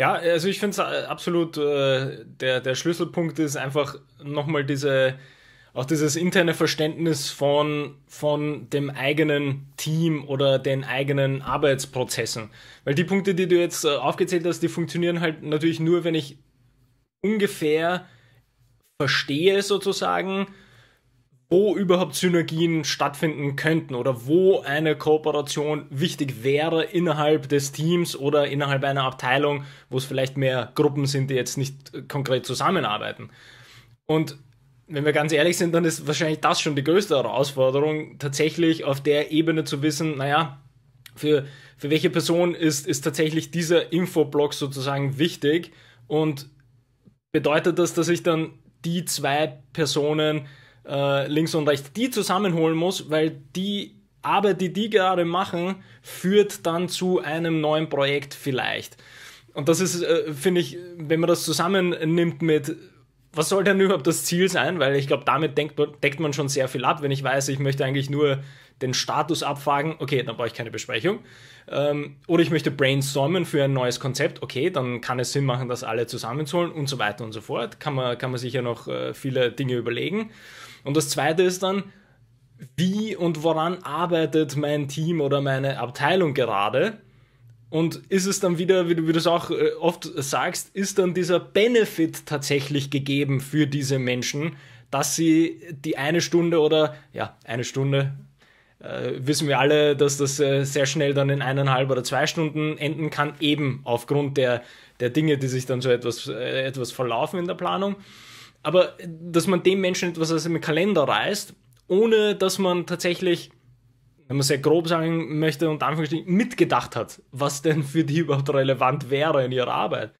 Ja, also ich finde es äh, absolut, äh, der, der Schlüsselpunkt ist einfach nochmal diese, auch dieses interne Verständnis von, von dem eigenen Team oder den eigenen Arbeitsprozessen. Weil die Punkte, die du jetzt äh, aufgezählt hast, die funktionieren halt natürlich nur, wenn ich ungefähr verstehe sozusagen, wo überhaupt Synergien stattfinden könnten oder wo eine Kooperation wichtig wäre innerhalb des Teams oder innerhalb einer Abteilung, wo es vielleicht mehr Gruppen sind, die jetzt nicht äh, konkret zusammenarbeiten. Und wenn wir ganz ehrlich sind, dann ist wahrscheinlich das schon die größte Herausforderung, tatsächlich auf der Ebene zu wissen, naja, für, für welche Person ist, ist tatsächlich dieser Infoblock sozusagen wichtig und bedeutet das, dass ich dann die zwei Personen äh, links und rechts, die zusammenholen muss, weil die Arbeit, die die gerade machen, führt dann zu einem neuen Projekt vielleicht. Und das ist, äh, finde ich, wenn man das zusammennimmt mit was soll denn überhaupt das Ziel sein? Weil ich glaube, damit denkt, deckt man schon sehr viel ab. Wenn ich weiß, ich möchte eigentlich nur den Status abfragen, okay, dann brauche ich keine Besprechung. Ähm, oder ich möchte brainstormen für ein neues Konzept, okay, dann kann es Sinn machen, das alle zusammenzuholen und so weiter und so fort. Kann man, kann man sich ja noch äh, viele Dinge überlegen. Und das Zweite ist dann, wie und woran arbeitet mein Team oder meine Abteilung gerade? Und ist es dann wieder, wie du, wie du es auch äh, oft sagst, ist dann dieser Benefit tatsächlich gegeben für diese Menschen, dass sie die eine Stunde oder ja, eine Stunde, äh, wissen wir alle, dass das äh, sehr schnell dann in eineinhalb oder zwei Stunden enden kann, eben aufgrund der, der Dinge, die sich dann so etwas, äh, etwas verlaufen in der Planung. Aber äh, dass man dem Menschen etwas aus dem Kalender reißt, ohne dass man tatsächlich wenn man sehr grob sagen möchte, und Anführungsstrichen mitgedacht hat, was denn für die überhaupt relevant wäre in ihrer Arbeit.